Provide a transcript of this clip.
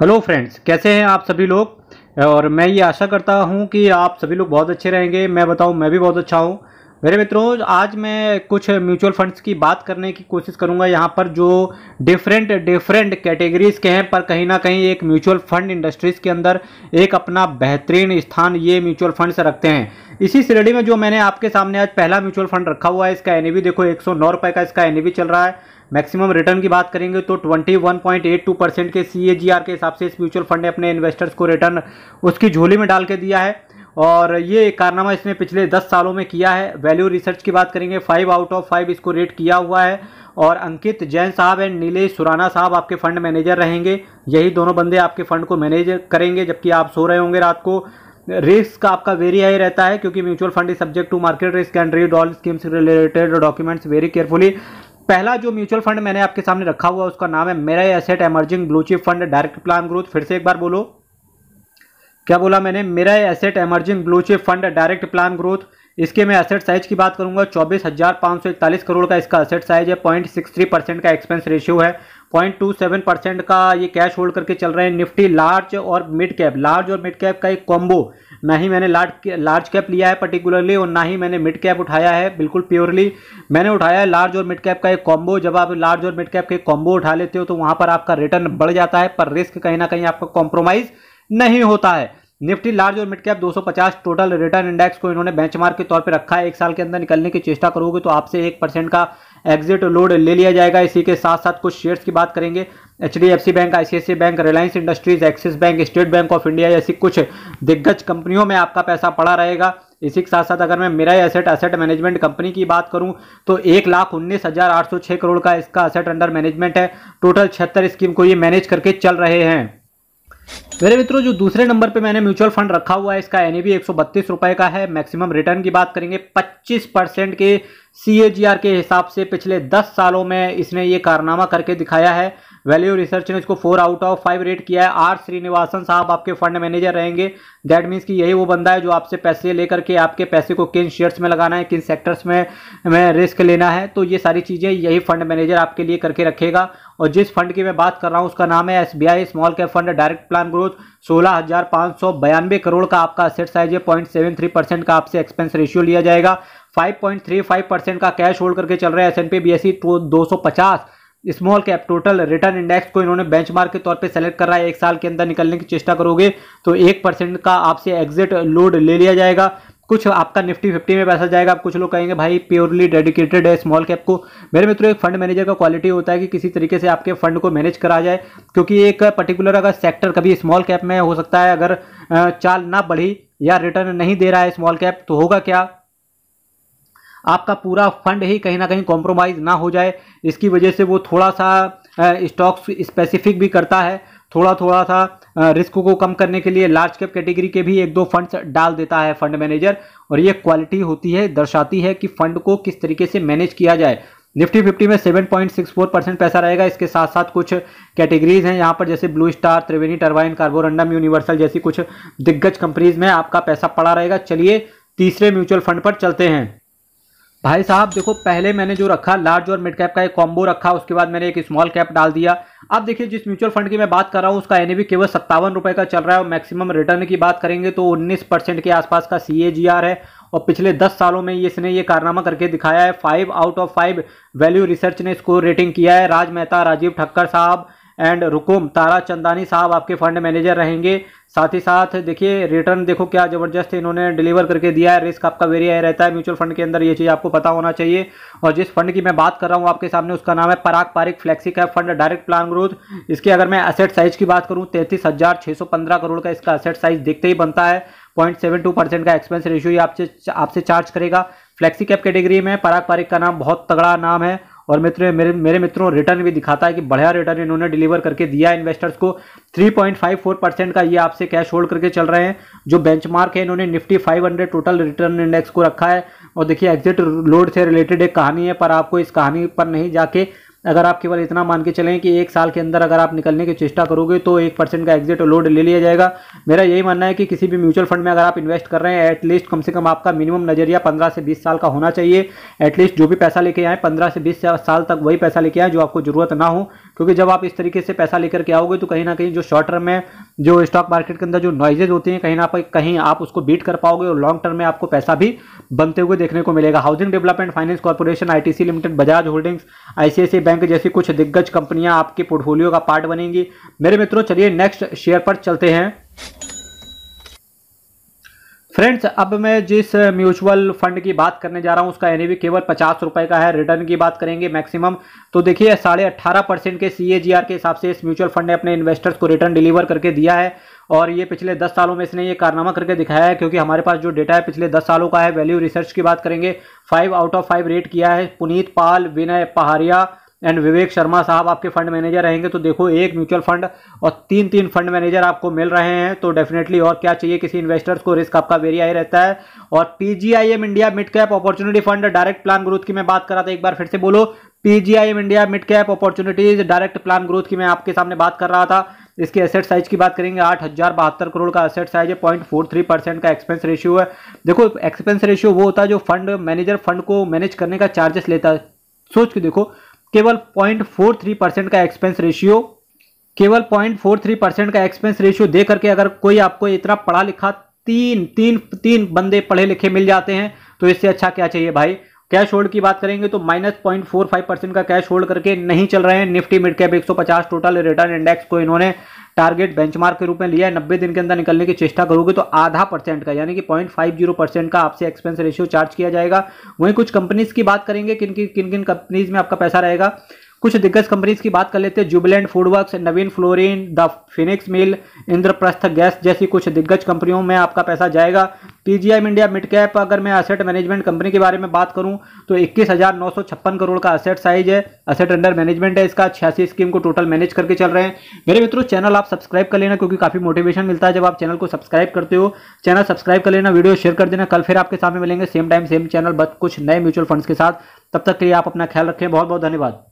hello friends कैसे हैं आप सभी लोग और मैं ये आशा करता हूँ कि आप सभी लोग बहुत अच्छे रहेंगे मैं बताऊँ मैं भी बहुत अच्छा हूँ मेरे मित्रों आज मैं कुछ म्यूचुअल फंड्स की बात करने की कोशिश करूंगा यहाँ पर जो डिफरेंट डिफरेंट कैटेगरीज के हैं पर कहीं ना कहीं एक म्यूचुअल फंड इंडस्ट्रीज़ के अंदर एक अपना बेहतरीन स्थान ये म्यूचुअल फंड्स रखते हैं इसी श्रेणी में जो मैंने आपके सामने आज पहला म्यूचुअल फंड रखा हुआ है इसका एन देखो एक सौ का इसका एन चल रहा है मैक्सिमम रिटर्न की बात करेंगे तो 21.82 परसेंट के सी के हिसाब से इस म्यूचुअल फंड ने अपने इन्वेस्टर्स को रिटर्न उसकी झोली में डाल के दिया है और ये कारनामा इसने पिछले 10 सालों में किया है वैल्यू रिसर्च की बात करेंगे फाइव आउट ऑफ फाइव इसको रेट किया हुआ है और अंकित जैन साहब एंड नीलेश सुराना साहब आपके फंड मैनेजर रहेंगे यही दोनों बंदे आपके फंड को मैनेज करेंगे जबकि आप सो रहे होंगे रात को रिस्क का आपका वेरी हाई रहता है क्योंकि mutual fund is subject to market risk and read all schemes related documents very carefully पहला जो म्यूचुअल फंड मैंने आपके सामने रखा हुआ उसका नाम है Mirae asset emerging blue chip fund direct plan growth फिर से एक बार बोलो क्या बोला मैंने Mirae asset emerging blue chip fund direct plan growth इसके मैं असेट साइज की बात करूंगा चौबीस हज़ार पाँच सौ इकतालीस करोड़ का इसका असेट साइज है पॉइंट सिक्स थ्री परसेंट का एक्सपेंस रेशियो है पॉइंट टू सेवन परसेंट का ये कैश होल्ड करके चल रहे हैं निफ्टी लार्ज और मिड कैप लार्ज और मिड कैप का एक कॉम्बो ना ही मैंने लार्ज लार्ज कैप लिया है पर्टिकुलरली और ना ही मैंने मिड कैप उठाया है बिल्कुल प्योरली मैंने उठाया है लार्ज और मिड कैप का एक कॉम्बो जब आप लार्ज और मिड कैप के कॉम्बो उठा लेते हो तो वहाँ पर आपका रिटर्न बढ़ जाता है पर रिस्क कहीं ना कहीं आपका कॉम्प्रोमाइज़ नहीं होता है निफ्टी लार्ज और mid cap 250 total return index को इन्होंने बेंचमार्क के तौर पर रखा है एक साल के अंदर निकलने की चेष्टा करोगे तो आपसे एक परसेंट का एग्जिट लोड ले लिया जाएगा इसी के साथ साथ कुछ शेयर्स की बात करेंगे H D F C Bank C Bank Reliance Industries Axis Bank State Bank of India जैसी कुछ दिग्गज कंपनियों में आपका पैसा पड़ा रहेगा इसी के साथ साथ अगर मैं मेरा एसेट एसेट मैनेजमेंट कंपनी की बात करूं तो एक लाख उन्नीस हज़ार आठ सौ छः करोड़ का इसका एसेट अंडर मैनेजमेंट है टोटल छिहत्तर स्कीम को ये मैनेज करके चल रहे हैं मेरे मित्रों जो दूसरे नंबर पे मैंने म्यूचुअल फंड रखा हुआ है इसका एन ई रुपए का है मैक्सिमम रिटर्न की बात करेंगे 25 परसेंट के सी के हिसाब से पिछले 10 सालों में इसने ये कारनामा करके दिखाया है वैल्यू रिसर्च ने इसको four out of five rate किया है आर श्रीनिवासन साहब आपके फंड मैनेजर रहेंगे दैट मीन्स कि यही वो बंदा है जो आपसे पैसे लेकर के आपके पैसे को किन शेयर्स में लगाना है किन सेक्टर्स में में रिस्क लेना है तो ये सारी चीज़ें यही फंड मैनेजर आपके लिए करके रखेगा और जिस फंड की मैं बात कर रहा हूँ उसका नाम है SBI small cap fund direct plan growth सोलह हजार पाँच सौ बयानवे करोड़ का आपका असेट साइज है पॉइंट सेवन थ्री परसेंट का आपसे एक्सपेंस रेशियो लिया जाएगा five point three five percent का कैश होल्ड करके चल रहा है S and P B S E दो सौ पचास small cap total return index को इन्होंने बेंचमार्क के तौर पे सेलेक्ट कर रहा है एक साल के अंदर निकलने की चेष्टा करोगे तो एक परसेंट का आपसे एग्जिट लोड ले लिया जाएगा कुछ आपका निफ्टी फिफ्टी में पैसा जाएगा आप कुछ लोग कहेंगे भाई प्योरली डेडिकेटेड है स्मॉल कैप को मेरे मित्रों एक फंड मैनेजर का क्वालिटी होता है कि किसी तरीके से आपके फंड को मैनेज करा जाए क्योंकि एक पर्टिकुलर अगर सेक्टर कभी स्मॉल कैप में हो सकता है अगर चाल ना बढ़ी या रिटर्न नहीं दे रहा है स्मॉल कैप तो होगा क्या आपका पूरा फंड ही कहीं ना कहीं कॉम्प्रोमाइज़ ना हो जाए इसकी वजह से वो थोड़ा सा स्टॉक्स स्पेसिफिक भी करता है थोड़ा थोड़ा सा रिस्क को कम करने के लिए लार्ज कैप कैटेगरी के भी एक दो फंड्स डाल देता है फंड मैनेजर और ये क्वालिटी होती है दर्शाती है कि फंड को किस तरीके से मैनेज किया जाए निफ्टी फिफ्टी में 7.64 परसेंट पैसा रहेगा इसके साथ साथ कुछ कैटेगरीज हैं यहाँ पर जैसे Blue Star Triveni Turbine Carborundum Universal जैसी कुछ दिग्गज कंपनीज में आपका पैसा पड़ा रहेगा चलिए तीसरे म्यूचुअल फंड पर चलते हैं भाई साहब देखो पहले मैंने जो रखा लार्ज और मिड कैप का एक कॉम्बो रखा उसके बाद मैंने एक स्मॉल कैप डाल दिया अब देखिए जिस म्यूचुअल फंड की मैं बात कर रहा हूँ उसका एनएवी केवल सत्तावन रुपये का चल रहा है और मैक्सिमम रिटर्न की बात करेंगे तो 19 परसेंट के आसपास का सी है और पिछले 10 सालों में इसने ये कारनामा करके दिखाया है five out of five Value Research ने इसको रेटिंग किया है राज मेहता राजीव ठक्कर साहब एंड रुकुम तारा चंदानी साहब आपके फंड मैनेजर रहेंगे साथ ही साथ देखिए रिटर्न देखो क्या ज़बरदस्त इन्होंने डिलीवर करके दिया है रिस्क आपका वेरी हाई रहता है म्यूचुअल फंड के अंदर ये चीज़ आपको पता होना चाहिए और जिस फंड की मैं बात कर रहा हूँ आपके सामने उसका नाम है Parag Parikh flexi cap fund direct plan growth इसकी अगर मैं असेट साइज की बात करूँ तैंतीस करोड़ का इसका असेट साइज देखते ही बनता है पॉइंट सेवन टू परसेंट का एक्सपेंस रेशियो ये आपसे आपसे चार्ज करेगा फ्लेक्सी कैप कैटेगरी में पराग पारिक का नाम बहुत तगड़ा नाम है और मित्रों मेरे मेरे मित्रों रिटर्न भी दिखाता है कि बढ़िया रिटर्न इन्होंने डिलीवर करके दिया इन्वेस्टर्स को 3.54 परसेंट का ये आपसे कैश होल्ड करके चल रहे हैं जो बेंचमार्क है इन्होंने निफ्टी 500 टोटल रिटर्न इंडेक्स को रखा है और देखिए एग्जिट लोड से रिलेटेड एक कहानी है पर आपको इस कहानी पर नहीं जाके अगर आप केवल इतना मान के चलें कि एक साल के अंदर अगर आप निकलने की चेष्टा करोगे तो एक परसेंट का एग्जिट लोड ले लिया जाएगा मेरा यही मानना है कि किसी भी म्यूचुअल फंड में अगर आप इन्वेस्ट कर रहे हैं एटलीस्ट कम से कम आपका मिनिमम नजरिया पंद्रह से बीस साल का होना चाहिए एटलीस्ट जो भी पैसा लेके आए पंद्रह से बीस साल तक वही पैसा लेके आए जो आपको जरूरत ना हो क्योंकि जब आप इस तरीके से पैसा लेकर के आओगे तो कहीं ना कहीं जो शॉर्ट टर्म में जो स्टॉक मार्केट के अंदर जो नॉइजेज होती हैं कहीं ना कहीं आप उसको बीट कर पाओगे और लॉन्ग टर्म में आपको पैसा भी बनते हुए देखने को मिलेगा Housing Development Finance Corporation I Limited Bajaj Holdings ICIC Bank जैसी कुछ दिग्गज कंपनियां आपके पोर्टफोलियो का पार्ट बनेंगी मेरे मित्रों चलिए नेक्स्ट शेयर पर चलते हैं फ्रेंड्स अब मैं जिस म्यूचुअल फंड की बात करने जा रहा हूं उसका एनएवी केवल पचास रुपए का है रिटर्न की बात करेंगे मैक्सिमम तो देखिए साढ़े अट्ठारह परसेंट के सी के हिसाब से इस म्यूचुअल फंड ने अपने इन्वेस्टर्स को रिटर्न डिलीवर करके दिया है और ये पिछले दस सालों में इसने ये कारनामा करके दिखाया है क्योंकि हमारे पास जो डेटा है पिछले दस सालों का है वैल्यू रिसर्च की बात करेंगे five out of five rate किया है पुनीत पाल विनय पहाड़िया एंड विवेक शर्मा साहब आपके फंड मैनेजर रहेंगे तो देखो एक म्यूचुअल फंड और तीन तीन फंड मैनेजर आपको मिल रहे हैं तो डेफिनेटली और क्या चाहिए किसी इन्वेस्टर्स को रिस्क आपका वेरिया ही रहता है और PGIM India mid cap opportunity fund direct plan growth की मैं बात करा था एक बार फिर से बोलो PGIM India mid cap opportunities direct plan growth की मैं आपके सामने बात कर रहा था इसके एसेट साइज की बात करेंगे आठ हजार बहत्तर करोड़ का एसेट साइज है पॉइंट फोर थ्री परसेंट का एक्सपेंस रेशियो है देखो एक्सपेंस रेशियो वो होता है जो फंड मैनेजर फंड को मैनेज करने का चार्जेस लेता है सोच के देखो केवल पॉइंट फोर थ्री परसेंट का एक्सपेंस रेशियो केवल पॉइंट फोर थ्री परसेंट का एक्सपेंस रेशियो दे करके अगर कोई आपको इतना पढ़ा लिखा तीन तीन तीन बंदे पढ़े लिखे मिल जाते हैं तो इससे अच्छा क्या चाहिए भाई कैश होल्ड की बात करेंगे तो minus point four five percent का कैश होल्ड करके नहीं चल रहे हैं Nifty mid cap 150 total return index को इन्होंने टारगेट बेंचमार्क के रूप में लिया है नब्बे दिन के अंदर निकलने की चेष्टा करोगे तो आधा परसेंट का यानी कि पॉइंट फाइव जीरो परसेंट का आपसे एक्सपेंस रेशियो चार्ज किया जाएगा वहीं कुछ कंपनीज की बात करेंगे किन किन किन कंपनीज में आपका पैसा रहेगा कुछ दिग्गज कंपनीज की बात कर लेते हैं Jubilant FoodWorks Navin fluorine the Phoenix mill Indraprastha gas जैसी कुछ दिग्गज कंपनियों में आपका पैसा जाएगा पीजीआई इंडिया मिड कैप अगर मैं असेट मैनेजमेंट कंपनी के बारे में बात करूं तो इक्कीस करोड़ का असेट साइज है असेट अंडर मैनेजमेंट है इसका छियासी स्कीम को टोटल मैनेज करके चल रहे हैं मेरे मित्रों चैनल आप सब्सक्राइब कर लेना क्योंकि काफी मोटिवेशन मिलता है जब आप चैनल को सब्सक्राइब करते हो चैनल सब्सक्राइब कर लेना वीडियो शेयर कर देना कल फिर आपके सामने मिलेंगे सेम टाइम सेम चैनल बस कुछ नए म्यूचुअल फंड्स के साथ तब तक के लिए आप अपना ख्याल रखें बहुत बहुत धन्यवाद